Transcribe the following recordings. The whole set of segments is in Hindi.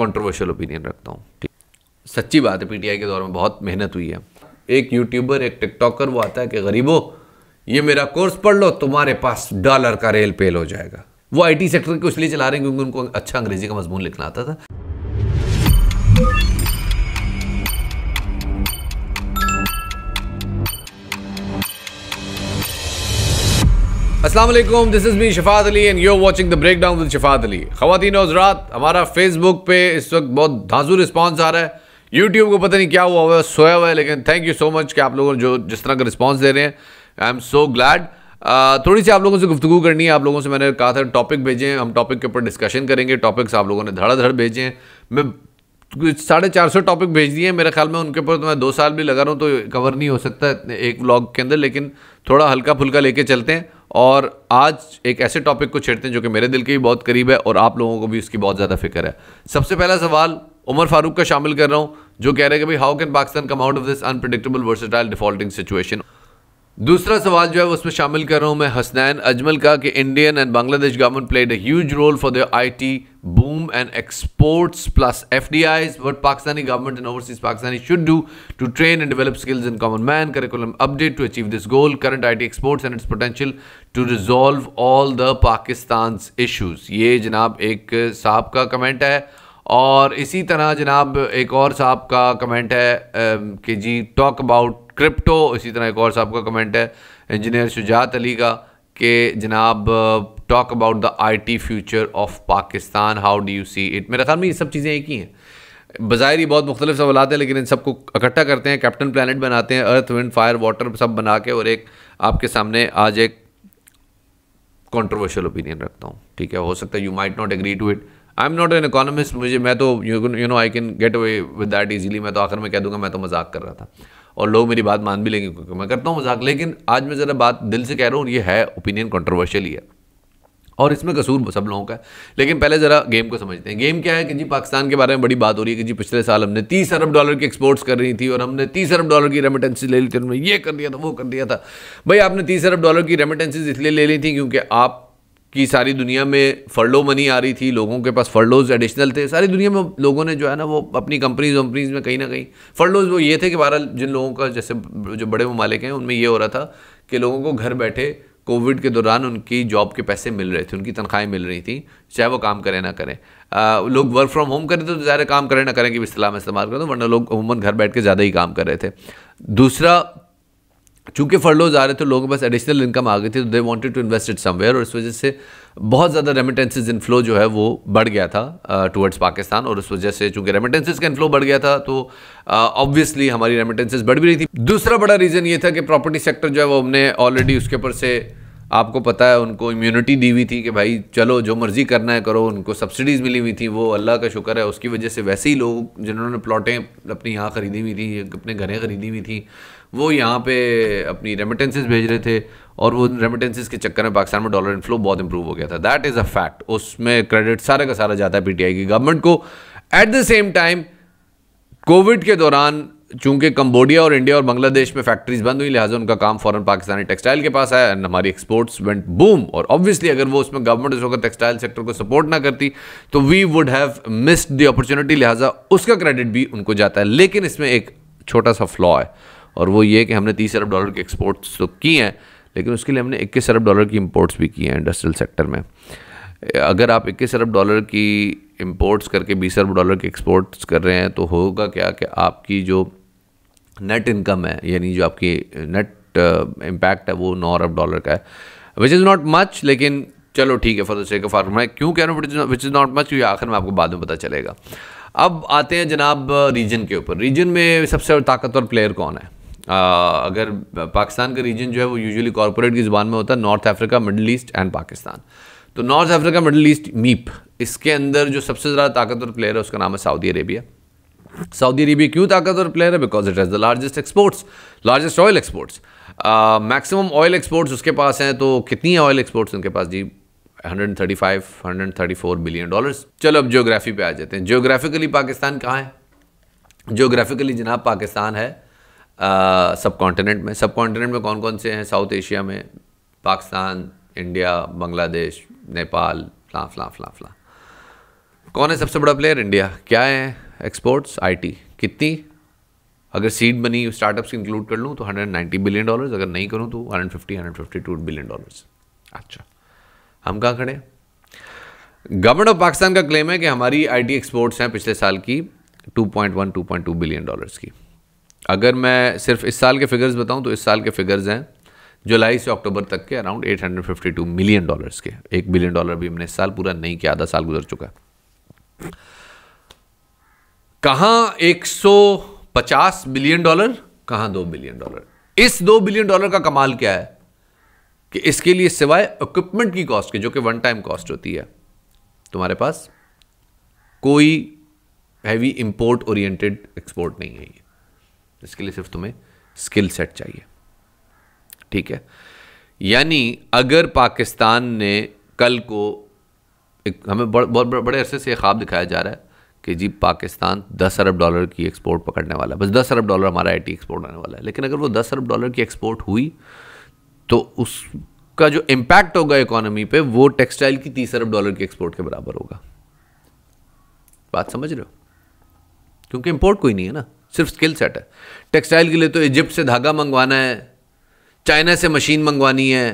कॉन्ट्रोवर्शियल ओपिनियन रखता हूँ ठीक सच्ची बात है पीटीआई के दौर में बहुत मेहनत हुई है एक यूट्यूबर एक टिकटॉकर वो आता है कि गरीबो ये मेरा कोर्स पढ़ लो तुम्हारे पास डॉलर का रेल पेल हो जाएगा वो आईटी सेक्टर को इसलिए चला रहे हैं क्योंकि उनको अच्छा अंग्रेजी का मजमून लिखना आता था Aslam this is me Shafaat Ali and you watching the break down with Shafaat Ali खातन हजरात हमारा फेसबुक पे इस वक्त बहुत धाजू रिस्पॉन्स आ रहा है यूट्यूब को पता नहीं क्या हुआ हुआ है सोया हुआ है लेकिन थैंक यू सो मच कि आप लोगों जो जिस तरह का रिस्पॉन्स दे रहे हैं आई एम सो ग्लैड थोड़ी सी आप लोगों से गुफ्तु करनी है आप लोगों से मैंने कहा था टॉपिक भेजें हम टॉपिक के ऊपर डिस्कशन करेंगे टॉपिक्स आप लोगों ने धड़ाधड़ भेजे हैं मैं साढ़े चार सौ टॉपिक भेज दिए हैं मेरे ख्याल में उनके ऊपर तो मैं दो साल भी लगा रहा हूँ तो कवर नहीं हो सकता एक ब्लॉग के अंदर लेकिन थोड़ा हल्का फुल्का लेके चलते हैं और आज एक ऐसे टॉपिक को छेड़ते हैं जो कि मेरे दिल के भी बहुत करीब है और आप लोगों को भी उसकी बहुत ज़्यादा फिक्र है सबसे पहला सवाल उमर फारूक का शामिल कर रहा हूँ जो कह रहे हैं कि भाई how can Pakistan come out of this unpredictable versatile defaulting situation दूसरा सवाल जो है उसमें शामिल कर रहा हूँ मैं हसनैन अजमल का कि Indian and Bangladesh government played huge role for the IT boom and exports plus FDIs what Pakistani government and overseas Pakistani should do to train and develop skills in common man curriculum update to achieve this goal current I exports and its potential to resolve all the Pakistan issues ये जनाब एक साहब का कमेंट है और इसी तरह जनाब एक और साहब का कमेंट है कि जी टॉक अबाउट क्रिप्टो इसी तरह एक और साहब का कमेंट है इंजीनियर शुजात अली का कि जनाब talk about the IT future of Pakistan how do you see it मेरे ख्याल में ये सब चीज़ें एक ही हैं बाहिर ही बहुत मुख्तलिफ सवाल आते हैं लेकिन इन सबको इकट्ठा करते हैं कैप्टन प्लानट बनाते हैं अर्थ विंड फायर वाटर सब बना के और एक आपके सामने आज एक कॉन्ट्रोवर्शियल ओपिनियन रखता हूँ ठीक है हो सकता है you might not agree to it I am not an economist मुझे मैं तो you know I can get away with that easily मैं तो आखिर में कह दूंगा मैं तो मजाक कर रहा था और लोग मेरी बात मान भी लेंगे क्योंकि मैं करता हूँ मजाक लेकिन आज मैं ज़रा बात दिल से कह रहा हूँ ये है ओपिनियन कॉन्ट्रोवर्शियल ही है और इसमें कसूर सब लोगों का है लेकिन पहले ज़रा गेम को समझते हैं गेम क्या है कि जी पाकिस्तान के बारे में बड़ी बात हो रही है कि जी पिछले साल हमने तीस अरब डॉलर की एक्सपोर्ट्स कर रही थी और हमने तीस अरब डॉलर की रेमिटेंसी ले ली थी उन्होंने ये कर दिया था वो कर दिया था भाई आपने तीस अरब डॉलर की रेमिटेंसीज इसलिए ले ली थी क्योंकि आप कि सारी दुनिया में फर्लो मनी आ रही थी लोगों के पास फर्लोज एडिशनल थे सारी दुनिया में लोगों ने जो है ना वो अपनी कंपनीज वंपनीज में कहीं ना कहीं फर्लोज वो ये थे कि बहरहाल जिन लोगों का जैसे जो बड़े ममालिक हैं उनमें ये हो रहा था कि लोगों को घर बैठे कोविड के दौरान उनकी जॉब के पैसे मिल रहे थे उनकी तनख्वाहें मिल रही थी चाहे वो काम करें ना करें आ, लोग वर्क फ्रॉम होम करें तो ज़्यादा काम करें ना करें कि इस्लाम इस्तेमाल करें तो वरना लोग अमूमन घर बैठ के ज़्यादा ही काम कर रहे थे दूसरा चूंकि फरलोज आ रहे थे लोगों के पास एडिशनल इनकम आ गई थी तो they wanted to invest it somewhere और इस वजह से बहुत ज़्यादा रेमिटेंसेज इनफ्लो जो है वो बढ़ गया था टुवर्ड्स पाकिस्तान और इस वजह से चूंकि रेमिटेंसेज का इनफ्लो बढ़ गया था तो ऑब्वियसली हमारी रेमिटेंसेज बढ़ भी रही थी दूसरा बड़ा रीज़न ये था कि प्रॉपर्टी सेक्टर जो है वो हमने ऑलरेडी उसके ऊपर से आपको पता है उनको इम्यूनिटी दी हुई थी कि भाई चलो जो मर्ज़ी करना है करो उनको सब्सिडीज़ मिली हुई थी वो अल्लाह का शुक्र है उसकी वजह से वैसे ही लोग जिन्होंने प्लॉटें अपनी यहाँ ख़रीदी हुई थी अपने घरें ख़रीदी हुई थी वो यहाँ पे अपनी रेमिटेंसेज भेज रहे थे और वो रेमिटेंसेज के चक्कर में पाकिस्तान में डॉलर इनफ्लो बहुत इंप्रूव हो गया था दैट इज़ अ फैक्ट उसमें क्रेडिट सारा का सारा जाता है पीटीआई की गवर्नमेंट को at the same time COVID के दौरान चूंकि कंबोडिया और इंडिया और बांग्लादेश में फैक्ट्रीज बंद हुई लिहाजा उनका काम फॉरन पाकिस्तानी टेक्सटाइल के पास आया एंड हमारी एक्सपोर्ट्स वेंट बूम और ऑब्वियसली अगर वो उसमें गवर्नमेंट उस वक्त टेक्सटाइल सेक्टर को सपोर्ट ना करती तो we would have missed the opportunity लिहाजा उसका क्रेडिट भी उनको जाता है लेकिन इसमें एक छोटा सा फ्लॉ है और वो ये कि हमने तीस अरब डॉलर की एक्सपोर्ट्स तो की हैं लेकिन उसके लिए हमने इक्कीस अरब डॉलर की इम्पोर्ट्स भी की हैं इंडस्ट्रियल सेक्टर में अगर आप इक्कीस अरब डॉलर की इम्पोर्ट्स करके बीस अरब डॉलर की एक्सपोर्ट्स कर रहे हैं तो होगा क्या कि आपकी जो नेट इनकम है यानी जो आपकी नेट इम्पैक्ट uh, है वो नौ अरब डॉलर का है विच इज़ नॉट मच लेकिन चलो ठीक है फॉर द सेक मैं क्यों कह रहा हूँ विच इज़ नॉट मच क्योंकि आखिर में आपको बाद में पता चलेगा अब आते हैं जनाब रीजन uh, के ऊपर रीजन में सबसे ताकतवर प्लेयर कौन है अगर पाकिस्तान का रीजन जो है वो यूजुअली कॉरपोरेट की ज़ुबान में होता है north Africa middle east and Pakistan तो नॉर्थ अफ्रीका मिडल ईस्ट मीप इसके अंदर जो सबसे ज़्यादा ताकतवर प्लेयर है उसका नाम है सऊदी अरेबिया सऊदी अरेबिया क्यों ताकतवर प्लेयर है because it is the largest exports largest oil exports maximum oil exports उसके पास हैं तो कितनी ऑयल एक्सपोर्ट्स उनके पास जी 135, 134 बिलियन डॉलर्स चलो अब जियोग्राफी पे आ जाते हैं जियोग्राफिकली पाकिस्तान कहाँ है जियोग्राफिकली जनाब पाकिस्तान है सब कॉन्टिनेंट में सब कॉन्टिनेंट में कौन कौन से हैं साउथ एशिया में पाकिस्तान इंडिया बांग्लादेश नेपाल फला फला फला फला कौन है सबसे बड़ा प्लेयर इंडिया क्या है एक्सपोर्ट्स आईटी कितनी अगर सीड बनी स्टार्टअप्स इंक्लूड कर लूँ तो 190 बिलियन डॉलर्स अगर नहीं करूँ तो 150 152 बिलियन डॉलर्स अच्छा हम कहाँ खड़े गवर्नमेंट ऑफ पाकिस्तान का क्लेम है कि हमारी आईटी एक्सपोर्ट्स हैं पिछले साल की 2.1 2.2 बिलियन डॉलर्स की अगर मैं सिर्फ इस साल के फिगर्स बताऊं तो इस साल के फिगर्स हैं जुलाई से अक्टूबर तक के अराउंड 852 मिलियन डॉलर्स के एक बिलियन डॉलर भी हमने इस साल पूरा नहीं किया आधा साल गुजर चुका है कहाँ 150 बिलियन डॉलर कहां दो बिलियन डॉलर इस दो बिलियन डॉलर का कमाल क्या है कि इसके लिए सिवाय इक्विपमेंट की कॉस्ट के जो कि वन टाइम कॉस्ट होती है तुम्हारे पास कोई हैवी इंपोर्ट ओरिएंटेड एक्सपोर्ट नहीं है इसके लिए सिर्फ तुम्हें स्किल सेट चाहिए ठीक है यानी अगर पाकिस्तान ने कल को एक हमें बहुत बड़, बड़, बड़े अरसे से ख्वाब दिखाया जा रहा है कि जी पाकिस्तान 10 अरब डॉलर की एक्सपोर्ट पकड़ने वाला है बस 10 अरब डॉलर हमारा आईटी एक्सपोर्ट आने वाला है लेकिन अगर वो 10 अरब डॉलर की एक्सपोर्ट हुई तो उसका जो इम्पैक्ट होगा इकोनॉमी पे वो टेक्सटाइल की तीस अरब डॉलर की एक्सपोर्ट के बराबर होगा बात समझ रहे हो क्योंकि इम्पोर्ट कोई नहीं है ना सिर्फ स्किल सेट है टेक्सटाइल के लिए तो इजिप्ट से धागा मंगवाना है चाइना से मशीन मंगवानी है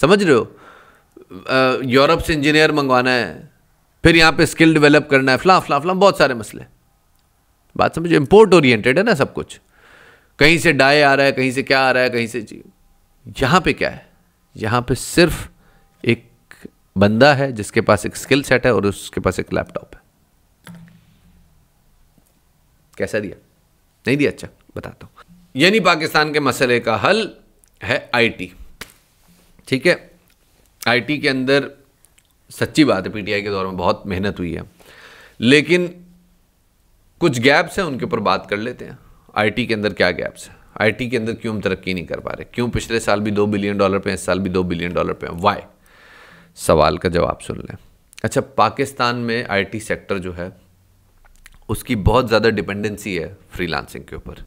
समझ रहे हो यूरोप से इंजीनियर मंगवाना है फिर यहाँ पे स्किल डेवलप करना है फ्ला फ्ला फ्ला बहुत सारे मसले बात समझो इम्पोर्ट ओरिएंटेड है ना सब कुछ कहीं से डाए आ रहा है कहीं से क्या आ रहा है कहीं से यहाँ पे क्या है यहाँ पे सिर्फ एक बंदा है जिसके पास एक स्किल सेट है और उसके पास एक लैपटॉप है कैसा दिया नहीं दिया अच्छा बताता हूँ यानी पाकिस्तान के मसले का हल है आईटी ठीक है आईटी के अंदर सच्ची बात है पीटीआई के दौर में बहुत मेहनत हुई है लेकिन कुछ गैप्स हैं उनके ऊपर बात कर लेते हैं आईटी के अंदर क्या गैप्स हैं आईटी के अंदर क्यों हम तरक्की नहीं कर पा रहे क्यों पिछले साल भी दो बिलियन डॉलर पे इस साल भी दो बिलियन डॉलर पे हैं वाई सवाल का जवाब सुन लें अच्छा पाकिस्तान में आईटी सेक्टर जो है उसकी बहुत ज़्यादा डिपेंडेंसी है फ्रीलांसिंग के ऊपर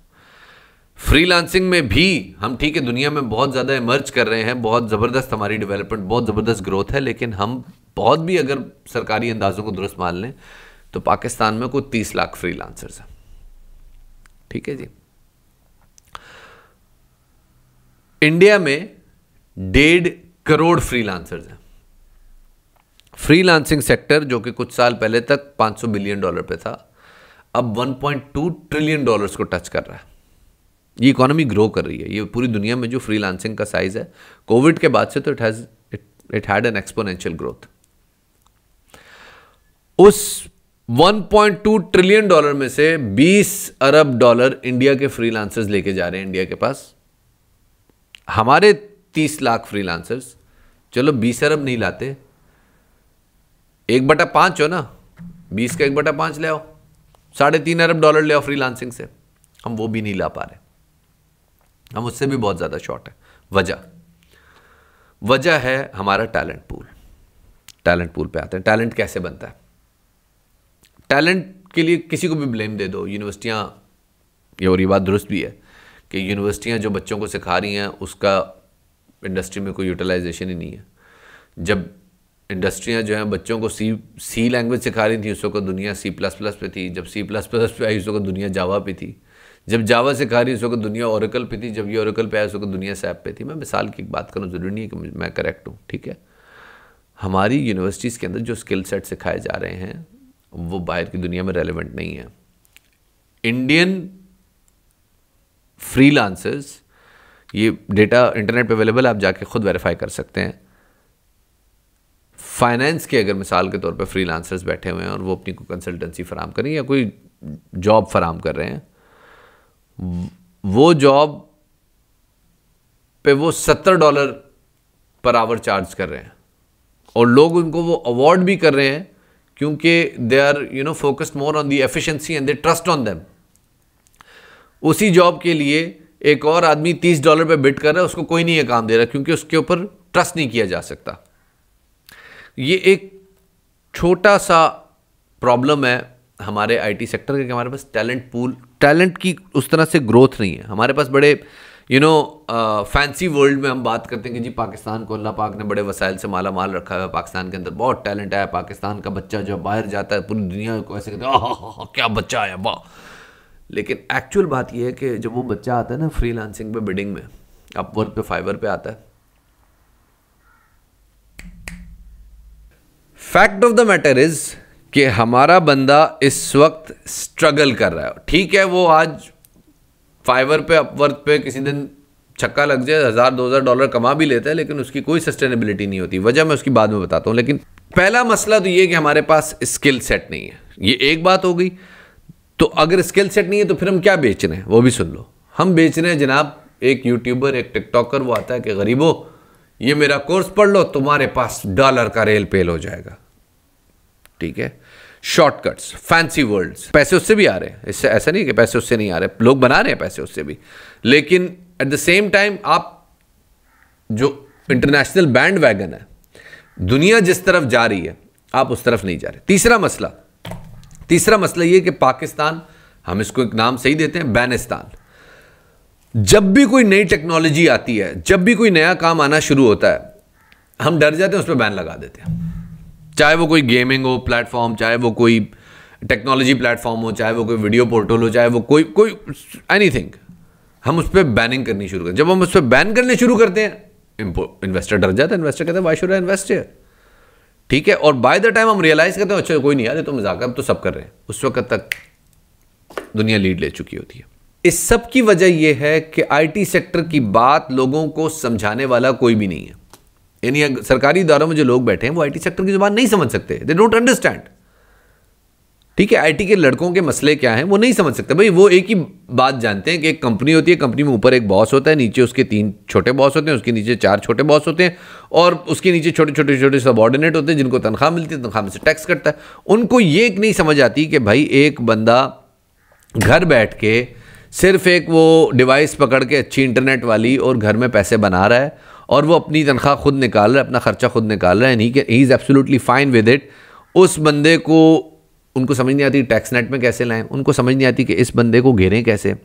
फ्रीलांसिंग में भी हम ठीक है दुनिया में बहुत ज़्यादा इमर्ज कर रहे हैं बहुत ज़बरदस्त हमारी डेवलपमेंट बहुत ज़बरदस्त ग्रोथ है लेकिन हम बहुत भी अगर सरकारी अंदाज़ों को दुरुस्त मान लें तो पाकिस्तान में कोई तीस लाख फ्री लांसर्स हैं ठीक है जी इंडिया में डेढ़ करोड़ फ्री लांसर्स हैं लांसिंग सेक्टर जो कि कुछ साल पहले तक 500 बिलियन डॉलर पे था अब 1.2 ट्रिलियन डॉलर्स को टच कर रहा है ये इकोनॉमी ग्रो कर रही है ये पूरी दुनिया में जो फ्रीलांसिंग का साइज़ है कोविड के बाद से तो it has it had an exponential growth उस 1.2 ट्रिलियन डॉलर में से 20 अरब डॉलर इंडिया के फ्रीलांसर्स लेके जा रहे हैं इंडिया के पास हमारे 30 लाख फ्रीलांसर्स चलो 20 अरब नहीं लाते एक बटा पांच हो ना 20 का एक बटा पांच ले आओ साढ़े तीन अरब डॉलर ले फ्री लांसिंग से हम वो भी नहीं ला पा रहे हम उससे भी बहुत ज़्यादा शॉर्ट है वजह वजह है हमारा टैलेंट पूल टैलेंट पूल पे आते हैं टैलेंट कैसे बनता है टैलेंट के लिए किसी को भी ब्लेम दे दो यूनिवर्सिटियाँ ये और ये बात दुरुस्त भी है कि यूनिवर्सिटियाँ जो बच्चों को सिखा रही हैं उसका इंडस्ट्री में कोई यूटिलाइजेशन ही नहीं है जब इंडस्ट्रियाँ जो हैं बच्चों को सी सी लैंग्वेज सिखा रही थी उस वक्त दुनिया सी प्लस प्लस पे थी जब सी प्लस प्लस पे आई उस वक्त दुनिया जावा पे थी जब जावा सिखा रही उस वक्त दुनिया औरकल पे थी जब ये औरकल पे आया उस वक्त दुनिया सैप पे थी मैं मिसाल की बात करूँ ज़रूरी नहीं है कि मैं करेक्ट हूँ ठीक है हमारी यूनिवर्सिटीज़ के अंदर जो स्किल सेट सिखाए जा रहे हैं वो बाहर की दुनिया में रेलिवेंट नहीं है इंडियन फ्री ये डेटा इंटरनेट पर अवेलेबल आप जाके ख़ुद वेरीफाई कर सकते हैं फाइनेंस के अगर मिसाल के तौर पर फ्री बैठे हुए हैं और वो अपनी कोई कंसल्टेंसी फ़राम करें या कोई जॉब फराम कर रहे हैं वो जॉब पे वो सत्तर डॉलर पर आवर चार्ज कर रहे हैं और लोग उनको वो अवार्ड भी कर रहे हैं क्योंकि they are you know focused more on the efficiency and they trust on them उसी जॉब के लिए एक और आदमी तीस डॉलर पे बिट कर रहा है उसको कोई नहीं ये काम दे रहा क्योंकि उसके ऊपर ट्रस्ट नहीं किया जा सकता ये एक छोटा सा प्रॉब्लम है हमारे आईटी सेक्टर कि हमारे पास टैलेंट पूल टैलेंट की उस तरह से ग्रोथ नहीं है हमारे पास बड़े यू नो फैंसी वर्ल्ड में हम बात करते हैं कि जी पाकिस्तान को अल्लाह पाक ने बड़े वसाइल से माला माल रखा हुआ है पाकिस्तान के अंदर बहुत टैलेंट है पाकिस्तान का बच्चा जो बाहर जाता है पूरी दुनिया को ऐसे कहते हैं क्या बच्चा आया वाह लेकिन एक्चुअल बात यह है कि जब वो बच्चा आता है ना लांसिंग पे बिडिंग में अपवर्क पे फाइबर पे आता है fact of the matter is कि हमारा बंदा इस वक्त स्ट्रगल कर रहा है ठीक है वो आज फाइवर पे अपवर्थ पे किसी दिन छक्का लग जाए हज़ार दो हज़ार डॉलर कमा भी लेता है लेकिन उसकी कोई सस्टेनेबिलिटी नहीं होती वजह मैं उसकी बाद में बताता हूँ लेकिन पहला मसला तो ये कि हमारे पास स्किल सेट नहीं है ये एक बात हो गई तो अगर स्किल सेट नहीं है तो फिर हम क्या बेच रहे हैं वो भी सुन लो हम बेच रहे हैं जनाब एक यूट्यूबर एक टिकटॉकर वो आता है कि गरीबों ये मेरा कोर्स पढ़ लो तुम्हारे पास डॉलर का रेल पेल हो जाएगा ठीक है शॉर्टकट्स फैंसी वर्ड्स पैसे उससे भी आ रहे हैं इससे ऐसा नहीं कि पैसे उससे नहीं आ रहे लोग बना रहे हैं पैसे उससे भी लेकिन एट द सेम टाइम आप जो इंटरनेशनल बैंड वैगन है दुनिया जिस तरफ जा रही है आप उस तरफ नहीं जा रहे तीसरा मसला तीसरा मसला ये कि पाकिस्तान हम इसको एक नाम सही देते हैं बैनिस्तान जब भी कोई नई टेक्नोलॉजी आती है जब भी कोई नया काम आना शुरू होता है हम डर जाते हैं उस पर बैन लगा देते हैं चाहे वो कोई गेमिंग हो प्लेटफॉर्म चाहे वो कोई टेक्नोलॉजी प्लेटफॉर्म हो चाहे वो कोई वीडियो पोर्टल हो चाहे वो कोई कोई एनी हम उस पर बैनिंग करनी शुरू करें जब हम उस पर बैन करने शुरू करते हैं इन्वेस्टर डर जाता है इन्वेस्टर कहते हैं वाई शुड इन्वेस्ट ठीक है और बाय द टाइम हम रियलाइज़ करते हैं अच्छा कोई नहीं आ तो मजाक अब तो सब कर रहे हैं उस वक्त तक दुनिया लीड ले चुकी होती है इस सब की वजह यह है कि आईटी सेक्टर की बात लोगों को समझाने वाला कोई भी नहीं है यानी सरकारी इदारों में जो लोग बैठे हैं वो आईटी सेक्टर की जुबान नहीं समझ सकते दे डोंट अंडरस्टैंड ठीक है आईटी के लड़कों के मसले क्या हैं वो नहीं समझ सकते भाई वो एक ही बात जानते हैं कि एक कंपनी होती है कंपनी में ऊपर एक बॉस होता है नीचे उसके तीन छोटे बॉस होते हैं उसके नीचे चार छोटे बॉस होते हैं और उसके नीचे छोटे छोटे छोटे सबॉर्डिनेट होते हैं जिनको तनख्वाह मिलती है तनख्वाह में से टैक्स कटता है उनको ये एक नहीं समझ आती कि भाई एक बंदा घर बैठ के सिर्फ एक वो डिवाइस पकड़ के अच्छी इंटरनेट वाली और घर में पैसे बना रहा है और वो अपनी तनख्वाह खुद निकाल रहा है अपना ख़र्चा खुद निकाल रहा है नहीं कि he is absolutely fine with it उस बंदे को उनको समझ नहीं आती टैक्स नेट में कैसे लाएं उनको समझ नहीं आती कि इस बंदे को घेरें कैसे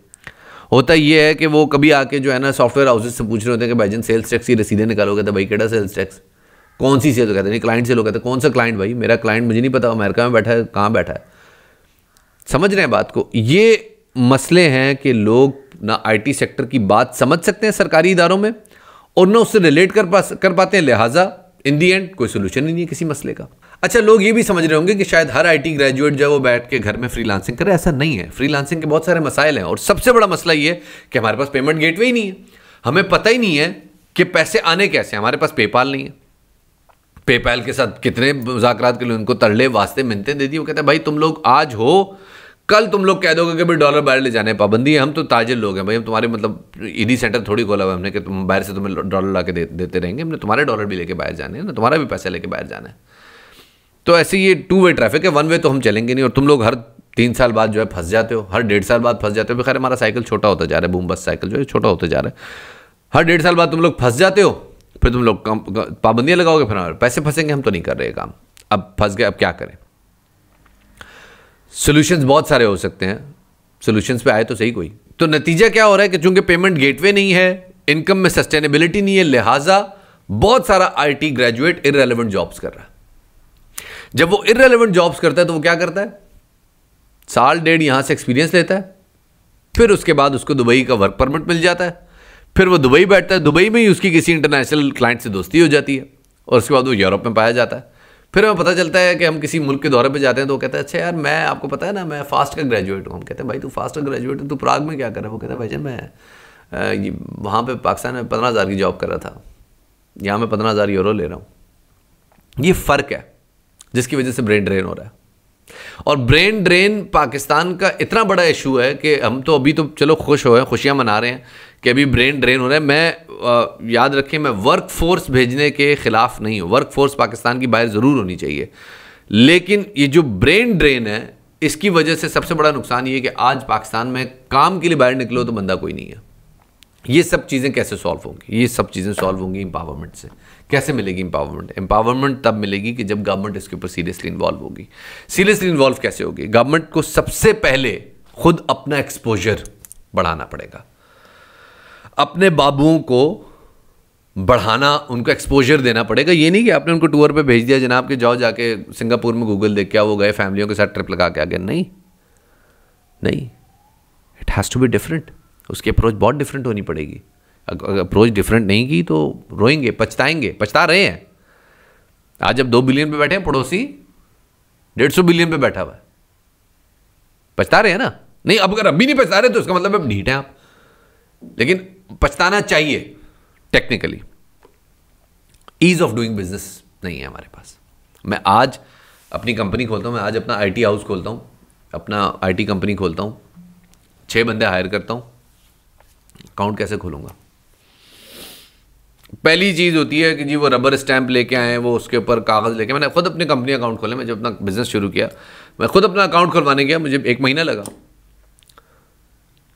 होता ये है कि वो कभी आके जो है ना सॉफ्टवेयर हाउसेज से पूछ रहे होते हैं कि भाई जन सेल्स टैक्स की रसीदें निकालोगे तो भाई केटा सेल्स टैक्स कौन सी सेल कहते हैं क्लाइंट सेल कहते हैं कौन सा क्लाइंट भाई मेरा क्लाइंट मुझे नहीं पता अमेरिका में बैठा है कहाँ बैठा है समझ रहे हैं बात को ये मसले हैं कि लोग ना आईटी सेक्टर की बात समझ सकते हैं सरकारी इदारों में और ना उससे रिलेट कर पा कर पाते हैं लिहाजा इन दी एंड कोई सोल्यूशन ही नहीं है किसी मसले का अच्छा लोग ये भी समझ रहे होंगे कि शायद हर आईटी ग्रेजुएट जो है वो बैठ के घर में फ्रीलांसिंग करे ऐसा नहीं है फ्रीलांसिंग के बहुत सारे मसाइल हैं और सबसे बड़ा मसला ये है कि हमारे पास पेमेंट गेटवे ही नहीं है हमें पता ही नहीं है कि पैसे आने कैसे हमारे पास पेपाल नहीं है पेपाल के साथ कितने मुजाकर के लिए उनको तरले वास्ते मिनते दे दी वो कहते हैं भाई तुम लोग आज हो कल तुम लोग कह दोगे कि भाई डॉलर बाहर ले जाने पाबंदी है हम तो ताजे लोग हैं भाई हम तुम्हारे मतलब ईडी सेंटर थोड़ी खोला हुआ हमने कि तुम बाहर से तुम्हें डॉलर ला के दे, देते रहेंगे हमने तुम्हारे डॉलर भी लेके बाहर जाने हैं ना तुम्हारा भी पैसा लेके बाहर जाना है तो ऐसे ये टू वे ट्रैफिक है वन वे तो हम चलेंगे नहीं और तुम लोग हर तीन साल बाद जो है फंस जाते हो हर डेढ़ साल बाद फंस जाते हो खैर हमारा साइकिल छोटा होता जा रहा है बूम बस साइकिल जो है छोटा होता जा रहा है हर डेढ़ साल बाद तुम लोग फंस जाते हो फिर तुम लोग पाबंदियाँ लगाओगे फिर पैसे फंसेंगे हम तो नहीं कर रहे काम अब फंस गए अब क्या करें सोल्यूशंस बहुत सारे हो सकते हैं सोल्यूशंस पे आए तो सही कोई तो नतीजा क्या हो रहा है कि चूंकि पेमेंट गेटवे नहीं है इनकम में सस्टेनेबिलिटी नहीं है लिहाजा बहुत सारा आईटी ग्रेजुएट इरेलीवेंट जॉब्स कर रहा है जब वो इरेलीवेंट जॉब्स करता है तो वो क्या करता है साल डेढ़ यहां से एक्सपीरियंस लेता है फिर उसके बाद उसको दुबई का वर्क परमिट मिल जाता है फिर वो दुबई बैठता है दुबई में ही उसकी किसी इंटरनेशनल क्लाइंट से दोस्ती हो जाती है और उसके बाद वो यूरोप में पाया जाता है फिर हमें पता चलता है कि हम किसी मुल्क के दौरे पे जाते हैं तो वो कहते हैं अच्छा यार मैं आपको पता है ना मैं फास्ट का ग्रेजुएट हूँ हम कहते हैं भाई तू फास्ट का ग्रेजुएट है तू प्राग में क्या कर रहा है वो कहते हैं भाई जान मैं वहाँ पर पाकिस्तान में पंद्रह हज़ार की जॉब कर रहा था यहाँ मैं पंद्रह हज़ार यूरो ले रहा हूँ ये फ़र्क है जिसकी वजह से ब्रेन ड्रेन हो रहा है और ब्रेन ड्रेन पाकिस्तान का इतना बड़ा इशू है कि हम तो अभी तो चलो खुश हो खुशियाँ मना रहे हैं कि अभी ब्रेन ड्रेन हो रहा है मैं आ, याद रखें मैं वर्क फोर्स भेजने के ख़िलाफ़ नहीं हूँ वर्क फोर्स पाकिस्तान की बाहर ज़रूर होनी चाहिए लेकिन ये जो ब्रेन ड्रेन है इसकी वजह से सबसे बड़ा नुकसान ये है कि आज पाकिस्तान में काम के लिए बाहर निकलो तो बंदा कोई नहीं है ये सब चीज़ें कैसे सॉल्व होंगी ये सब चीज़ें सॉल्व होंगी एम्पावरमेंट से कैसे मिलेगी एम्पावरमेंट एम्पावरमेंट तब मिलेगी कि जब गवर्नमेंट इसके ऊपर सीरियसली इन्वॉल्व होगी सीरियसली इन्वॉल्व कैसे होगी गवर्नमेंट को सबसे पहले खुद अपना एक्सपोजर बढ़ाना पड़ेगा अपने बाबुओं को बढ़ाना उनको एक्सपोजर देना पड़ेगा ये नहीं कि आपने उनको टूर पे भेज दिया जनाब के जाओ जाके सिंगापुर में गूगल देख के आओ वो गए फैमिलियों के साथ ट्रिप लगा के आ गए नहीं नहीं it has to be different उसकी अप्रोच बहुत डिफरेंट होनी पड़ेगी अगर अप्रोच डिफरेंट नहीं की तो रोएंगे पछताएंगे पछता रहे हैं आज जब दो बिलियन पे बैठे हैं पड़ोसी डेढ़ सौ बिलियन पे बैठा हुआ है पछता रहे हैं ना नहीं अब अगर अभी नहीं पछता रहे तो उसका मतलब अब ढीठ हैं आप लेकिन पछताना चाहिए technically ease of doing business नहीं है हमारे पास मैं आज अपनी कंपनी खोलता हूँ मैं आज अपना आईटी हाउस खोलता हूँ अपना आईटी कंपनी खोलता हूँ छः बंदे हायर करता हूँ अकाउंट कैसे खोलूँगा पहली चीज़ होती है कि जी वो रबर स्टैंप लेके आए वो उसके ऊपर कागज़ लेके मैंने खुद अपनी कंपनी अकाउंट खोले मैं जब अपना बिज़नेस शुरू किया मैं खुद अपना अकाउंट खुलवाने गया मुझे एक महीना लगा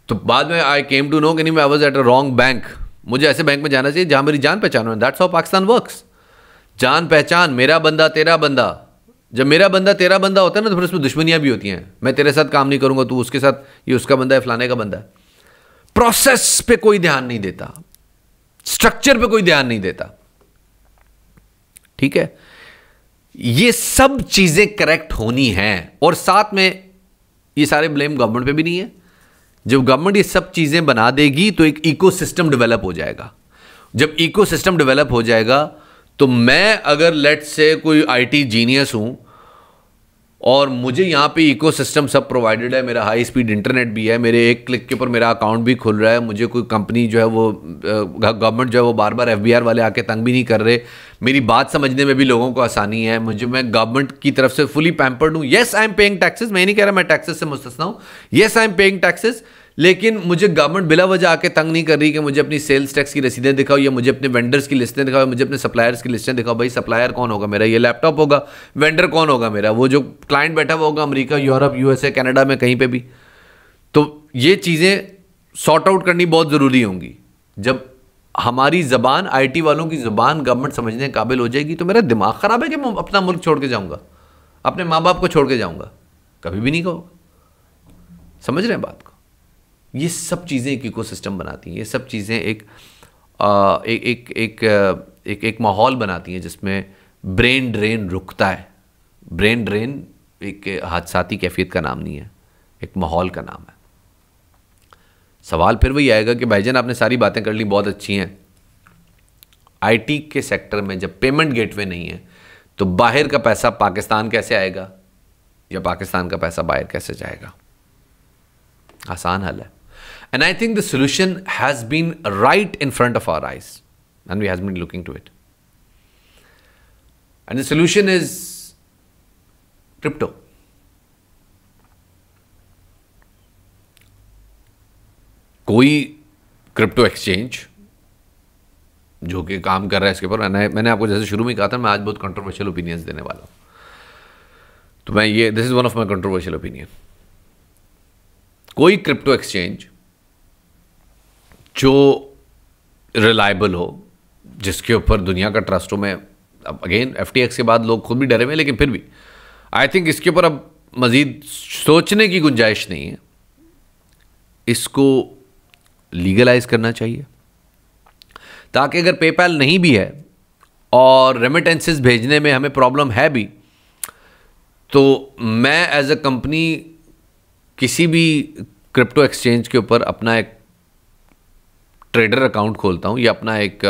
तो बाद में आई केम टू नो कि नहीं I was at a wrong bank मुझे ऐसे बैंक में जाना चाहिए जहाँ मेरी जान पहचान हो दैट्स हाउ पाकिस्तान वर्क्स जान पहचान मेरा बंदा तेरा बंदा जब मेरा बंदा तेरा बंदा होता है ना तो फिर उसमें दुश्मनियाँ भी होती हैं मैं तेरे साथ काम नहीं करूँगा तू उसके साथ ये उसका बंदा है फलाने का बंदा है प्रोसेस पे कोई ध्यान नहीं देता स्ट्रक्चर पे कोई ध्यान नहीं देता ठीक है ये सब चीज़ें करेक्ट होनी हैं और साथ में ये सारे ब्लेम गवर्नमेंट पे भी नहीं है जब गवर्नमेंट ये सब चीज़ें बना देगी तो एक इकोसिस्टम डेवलप हो जाएगा जब इकोसिस्टम डेवलप हो जाएगा तो मैं अगर लेट से कोई आईटी जीनियस हूं और मुझे यहाँ पे इकोसिस्टम सब प्रोवाइडेड है मेरा हाई स्पीड इंटरनेट भी है मेरे एक क्लिक के ऊपर मेरा अकाउंट भी खुल रहा है मुझे कोई कंपनी जो है वो गवर्नमेंट जो है वो बार बार एफ वाले आके तंग भी नहीं कर रहे मेरी बात समझने में भी लोगों को आसानी है मुझे मैं गवर्नमेंट की तरफ से फुली पैम्पर्ड हूँ yes I am paying taxes मैं नहीं कह रहा मैं टैक्सेस से मुस्तना हूँ yes I am paying taxes लेकिन मुझे गवर्नमेंट बिला वजह आके तंग नहीं कर रही कि मुझे अपनी सेल्स टैक्स की रसीदें दिखाओ या मुझे अपने वेंडर्स की लिस्टें दिखाओ मुझे अपने सप्लायर्स की लिस्टें दिखाओ भाई सप्लायर कौन होगा मेरा ये लैपटॉप होगा वेंडर कौन होगा मेरा वो जो क्लाइंट बैठा हुआ होगा अमरीका यूरोप यूएसए कैनेडा में कहीं पर भी तो ये चीज़ें सॉर्ट आउट करनी बहुत ज़रूरी होंगी जब हमारी ज़बान आईटी वालों की ज़बान गवर्नमेंट समझने के काबिल हो जाएगी तो मेरा दिमाग ख़राब है कि मैं अपना मुल्क छोड़ के जाऊँगा अपने माँ बाप को छोड़ के जाऊँगा कभी भी नहीं कहूँगा समझ रहे हैं बात को ये सब चीज़ें एक सिस्टम बनाती हैं ये सब चीज़ें एक एक एक एक, एक, एक माहौल बनाती हैं जिसमें ब्रेन ड्रेन रुकता है ब्रेन ड्रेन एक हादसाती कैफियत का नाम नहीं है एक माहौल का नाम है सवाल फिर वही आएगा कि भाईजान आपने सारी बातें कर ली बहुत अच्छी हैं आईटी के सेक्टर में जब पेमेंट गेटवे नहीं है तो बाहर का पैसा पाकिस्तान कैसे आएगा या पाकिस्तान का पैसा बाहर कैसे जाएगा आसान हल है and I think the solution has been right in front of our eyes and we has been looking to it and the solution is crypto कोई क्रिप्टो एक्सचेंज जो कि काम कर रहा है इसके ऊपर मैंने आपको जैसे शुरू में कहा था मैं आज बहुत कंट्रोवर्शियल ओपिनियंस देने वाला हूं तो मैं ये this is one of my controversial opinion कोई क्रिप्टो एक्सचेंज जो रिलायबल हो जिसके ऊपर दुनिया का ट्रस्ट हो मैं अब अगेन एफ के बाद लोग खुद भी डरे हुए लेकिन फिर भी आई थिंक इसके ऊपर अब मज़ीद सोचने की गुंजाइश नहीं है इसको लीगलाइज करना चाहिए ताकि अगर पेपैल नहीं भी है और रेमिटेंसेस भेजने में हमें प्रॉब्लम है भी तो मैं एज अ कंपनी किसी भी क्रिप्टो एक्सचेंज के ऊपर अपना एक ट्रेडर अकाउंट खोलता हूँ या अपना एक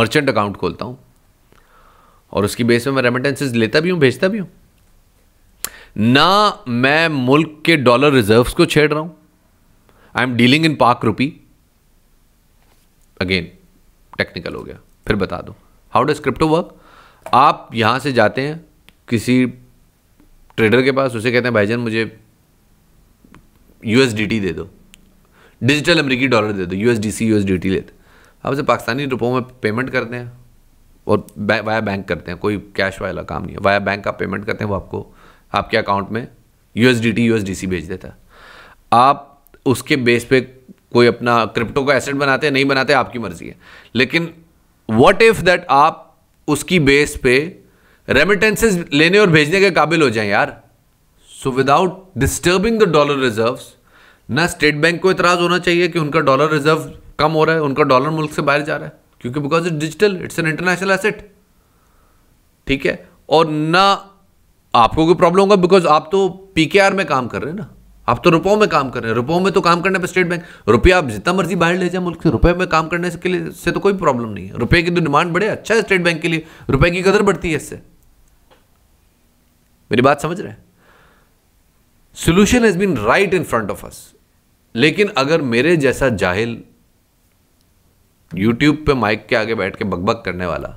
मर्चेंट अकाउंट खोलता हूँ और उसकी बेस में मैं रेमिटेंसेस लेता भी हूँ भेजता भी हूँ ना मैं मुल्क के डॉलर रिजर्व्स को छेड़ रहा हूँ आई एम डीलिंग इन पाक रुपी अगेन टेक्निकल हो गया फिर बता दो हाउ डज क्रिप्टो वर्क आप यहाँ से जाते हैं किसी ट्रेडर के पास उसे कहते हैं भाईजान मुझे यू दे दो डिजिटल अमेरिकी डॉलर दे दो U S D C U S D T लेते आप उसे पाकिस्तानी रुपयों में पेमेंट करते हैं और बै, वाया बैंक करते हैं कोई कैश वाला काम नहीं है वाया बैंक आप पेमेंट करते हैं वो आपको आपके अकाउंट में U S D T U S D C भेज देता है आप उसके बेस पे कोई अपना क्रिप्टो का एसेट बनाते हैं नहीं बनाते आपकी मर्जी है लेकिन वॉट इफ़ दैट आप उसकी बेस पे रेमिटेंसेज लेने और भेजने के काबिल हो जाएं यार so without disturbing the dollar reserve ना स्टेट बैंक को इतराज़ होना चाहिए कि उनका डॉलर रिजर्व कम हो रहा है उनका डॉलर मुल्क से बाहर जा रहा है क्योंकि because it digital it's an international asset ठीक है और ना आपको कोई प्रॉब्लम होगा बिकॉज आप तो पीकेआर में काम कर रहे हैं ना आप तो रुपयों में काम कर रहे हैं रुपयों में तो काम करने पर स्टेट बैंक रुपया आप जितना मर्जी बाहर ले जाए मुल्क से रुपये में काम करने के लिए से तो कोई प्रॉब्लम नहीं है रुपये की तो डिमांड बढ़े अच्छा है स्टेट बैंक के लिए रुपये की कदर बढ़ती है इससे मेरी बात समझ रहे हैं solution has been right in front of us लेकिन अगर मेरे जैसा जाहिल यूट्यूब पे माइक के आगे बैठ के बकबक करने वाला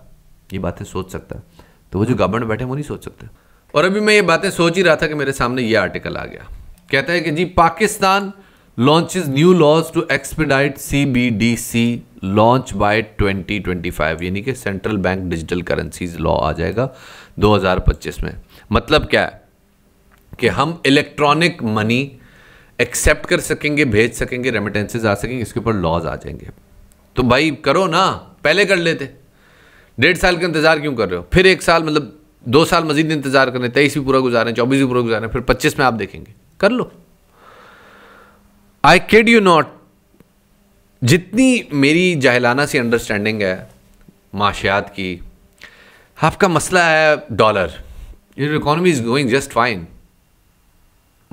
ये बातें सोच सकता है तो वो जो गवर्नमेंट बैठे वो नहीं सोच सकते और अभी मैं ये बातें सोच ही रहा था कि मेरे सामने ये आर्टिकल आ गया कहते हैं कि जी Pakistan launches new laws to expedite C launch by 2025 यानी कि central bank digital currencies law आ जाएगा 2025 में मतलब क्या है कि हम इलेक्ट्रॉनिक मनी एक्सेप्ट कर सकेंगे भेज सकेंगे रेमिटेंसेज आ सकेंगे इसके ऊपर लॉज आ जाएंगे तो भाई करो ना पहले कर लेते डेढ़ साल का इंतज़ार क्यों कर रहे हो फिर एक साल मतलब दो साल मजीद इंतज़ार करें तेईस भी पूरा गुजारें चौबीस भी पूरा गुजारें फिर पच्चीस में आप देखेंगे कर लो आई केड यू नॉट जितनी मेरी जाहिलाना सी अंडरस्टैंडिंग है माशियात की आपका मसला है dollar your economy is going just fine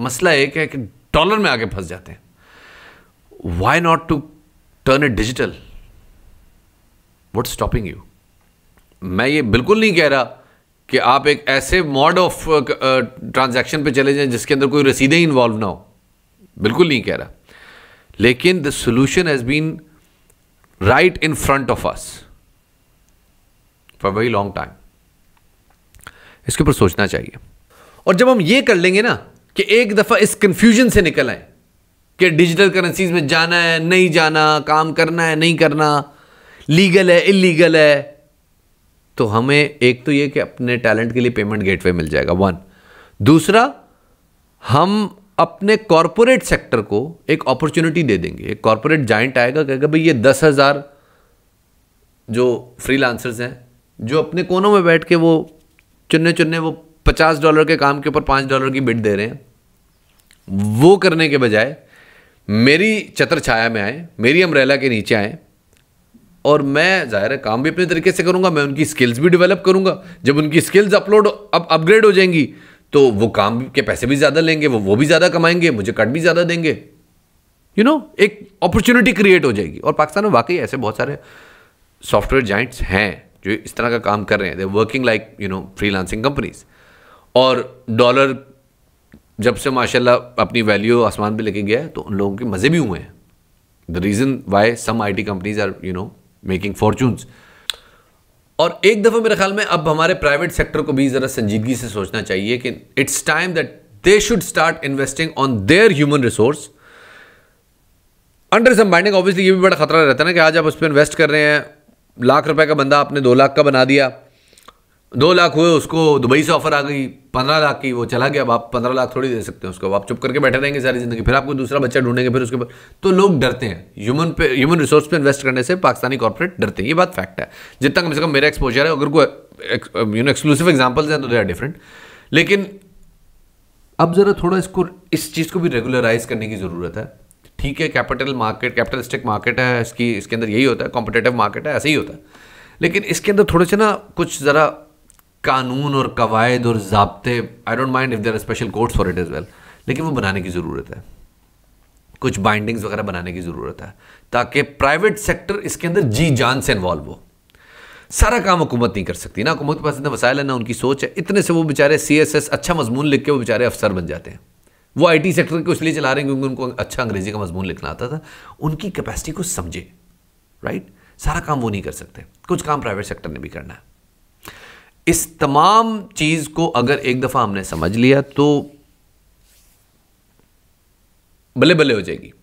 मसला एक है कि डॉलर में आके फंस जाते हैं why not to turn it digital what stopping you मैं ये बिल्कुल नहीं कह रहा कि आप एक ऐसे मॉड ऑफ ट्रांजैक्शन पे चले जाएं जिसके अंदर कोई रसीदें इन्वॉल्व ना हो बिल्कुल नहीं कह रहा लेकिन the solution has been right in front of us for very long time इसके ऊपर सोचना चाहिए और जब हम ये कर लेंगे ना कि एक दफ़ा इस कंफ्यूजन से निकल आए कि डिजिटल करेंसीज में जाना है नहीं जाना काम करना है नहीं करना लीगल है इलीगल है तो हमें एक तो ये कि अपने टैलेंट के लिए पेमेंट गेटवे मिल जाएगा वन दूसरा हम अपने कॉरपोरेट सेक्टर को एक अपॉर्चुनिटी दे देंगे एक कॉरपोरेट जाइंट आएगा कहेगा भाई ये दस हज़ार जो फ्री हैं जो अपने कोनों में बैठ के वो चुनने चुनने वो पचास डॉलर के काम के ऊपर पाँच डॉलर की बिट दे रहे हैं वो करने के बजाय मेरी चतर छाया में आए मेरी अमरेला के नीचे आए और मैं ज़ाहिर है काम भी अपने तरीके से करूँगा मैं उनकी स्किल्स भी डेवलप करूँगा जब उनकी स्किल्स अपलोड अब अपग्रेड हो जाएंगी तो वो काम के पैसे भी ज़्यादा लेंगे वो वो भी ज़्यादा कमाएंगे मुझे कट भी ज़्यादा देंगे यू you नो know, एक अपॉर्चुनिटी क्रिएट हो जाएगी और पाकिस्तान में वाकई ऐसे बहुत सारे सॉफ्टवेयर जाइंट्स हैं जो इस तरह का काम कर रहे हैं they working like you know freelancing companies और डॉलर जब से माशाल्लाह अपनी वैल्यू आसमान पे लेके गया है तो उन लोगों के मज़े भी हुए हैं the reason why some I T companies are you know making fortunes और एक दफ़ा मेरे ख्याल में अब हमारे प्राइवेट सेक्टर को भी ज़रा संजीदगी से सोचना चाहिए कि it's time that they should start investing on their human resource under some binding obviously ये भी बड़ा खतरा रहता है ना कि आज आप उस पर इन्वेस्ट कर रहे हैं लाख रुपए का बंदा आपने दो लाख का बना दिया दो लाख हुए उसको दुबई से ऑफर आ गई पंद्रह लाख की वो चला गया अब आप पंद्रह लाख थोड़ी दे सकते हैं उसको आप चुप करके बैठे रहेंगे सारी ज़िंदगी फिर आपको दूसरा बच्चा ढूंढेंगे फिर उसके बाद तो लोग डरते हैं ह्यूमन पे ह्यूमन रिसोर्स पे इन्वेस्ट करने से पाकिस्तानी कॉर्पोरेट डरते हैं ये बात फैक्ट है जितना कम से कम मेरा एक्सपोजर है अगर कोई यू नो एक्सक्लूसिव एग्जाम्पल्स हैं तो दे आर डिफरेंट लेकिन अब ज़रा थोड़ा इसको इस चीज़ को भी रेगुलराइज करने की ज़रूरत है ठीक है कैपिटल मार्केट कैपिटलिस्टिक मार्केट है इसकी इसके अंदर यही होता है कॉम्पिटेटिव मार्केट है ऐसे ही होता है लेकिन इसके अंदर थोड़े से ना कुछ ज़रा कानून और कवायद और जबते I don't mind if there are special courts for it is well लेकिन वो बनाने की ज़रूरत है कुछ बाइंडिंग्स वगैरह बनाने की ज़रूरत है ताकि प्राइवेट सेक्टर इसके अंदर जी जान से इन्वॉल्व हो सारा काम हुकूमत नहीं कर सकती ना हुकूमत के पास इतना वसायल है ना उनकी सोच है इतने से वो बेचारे सी एस एस अच्छा मजमून लिख के वो बेचारे अफसर बन जाते हैं वो आई टी सेक्टर को इसलिए चला रहे हैं क्योंकि उनको अच्छा अंग्रेज़ी का मजमून लिखना आता था उनकी कैपेसिटी को समझे राइट सारा काम वो नहीं कर सकते कुछ काम प्राइवेट सेक्टर ने भी करना है इस तमाम चीज़ को अगर एक दफ़ा हमने समझ लिया तो बल्ले बल्ले हो जाएगी